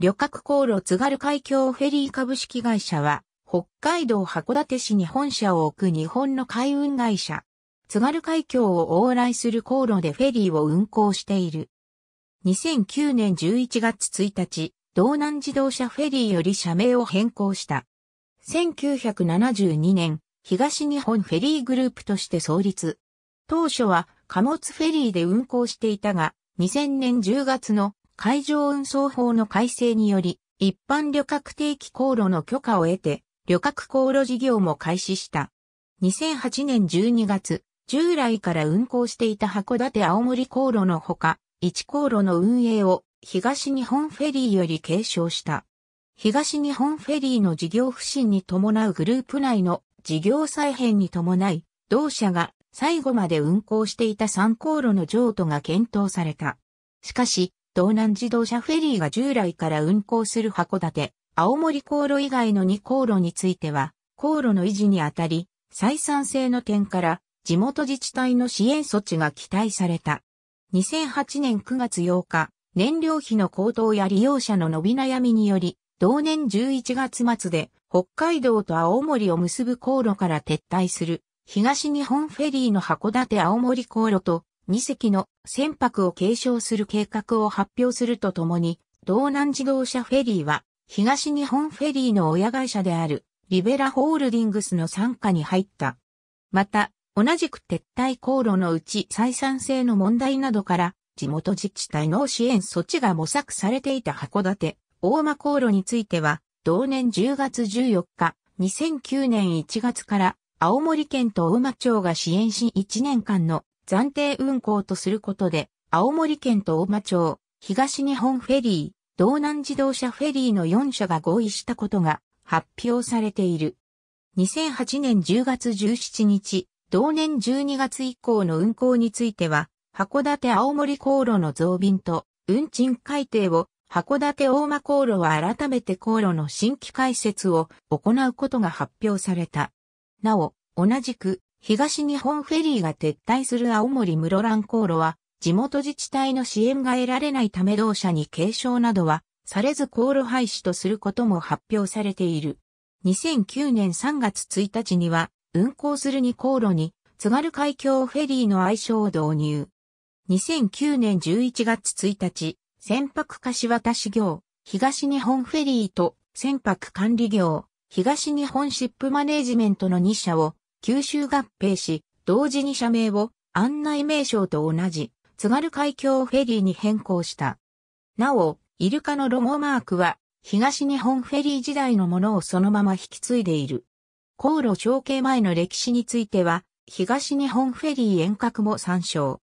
旅客航路津軽海峡フェリー株式会社は、北海道函館市に本社を置く日本の海運会社。津軽海峡を往来する航路でフェリーを運航している。2009年11月1日、道南自動車フェリーより社名を変更した。1972年、東日本フェリーグループとして創立。当初は貨物フェリーで運航していたが、2000年10月の海上運送法の改正により、一般旅客定期航路の許可を得て、旅客航路事業も開始した。2008年12月、従来から運行していた函館青森航路のほか、1航路の運営を東日本フェリーより継承した。東日本フェリーの事業不振に伴うグループ内の事業再編に伴い、同社が最後まで運行していた3航路の譲渡が検討された。しかし、道南自動車フェリーが従来から運行する函館、青森航路以外の2航路については、航路の維持にあたり、採算性の点から地元自治体の支援措置が期待された。2008年9月8日、燃料費の高騰や利用者の伸び悩みにより、同年11月末で北海道と青森を結ぶ航路から撤退する東日本フェリーの函館青森航路と2隻の船舶を継承する計画を発表するとともに、道南自動車フェリーは、東日本フェリーの親会社である、リベラホールディングスの参加に入った。また、同じく撤退航路のうち採算性の問題などから、地元自治体の支援措置が模索されていた函館、大間航路については、同年10月14日、2009年1月から、青森県と大間町が支援し1年間の暫定運行とすることで、青森県と大間町、東日本フェリー、道南自動車フェリーの4社が合意したことが発表されている。2008年10月17日、同年12月以降の運行については、函館青森航路の増便と運賃改定を、函館大間航路は改めて航路の新規開設を行うことが発表された。なお、同じく東日本フェリーが撤退する青森室蘭航路は、地元自治体の支援が得られないため同社に継承などは、されず航路廃止とすることも発表されている。2009年3月1日には、運航する2航路に、津軽海峡フェリーの愛称を導入。2009年11月1日、船舶貸渡し業、東日本フェリーと船舶管理業、東日本シップマネージメントの2社を九州合併し、同時に社名を案内名称と同じ津軽海峡フェリーに変更した。なお、イルカのロゴマークは東日本フェリー時代のものをそのまま引き継いでいる。航路承継前の歴史については、東日本フェリー遠隔も参照。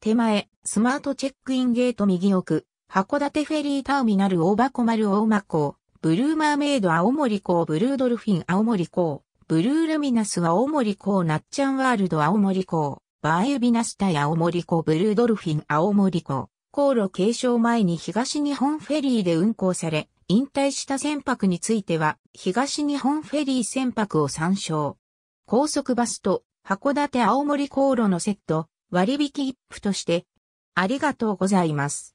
手前、スマートチェックインゲート右奥、函館フェリーターミナル大箱丸大間港、ブルーマーメイド青森港ブルードルフィン青森港、ブルーラミナスは青森港なっちゃんワールド青森港、バーエビナスタイ青森港ブルードルフィン青森港、航路継承前に東日本フェリーで運航され、引退した船舶については、東日本フェリー船舶を参照。高速バスと函館青森航路のセット、割引一付として、ありがとうございます。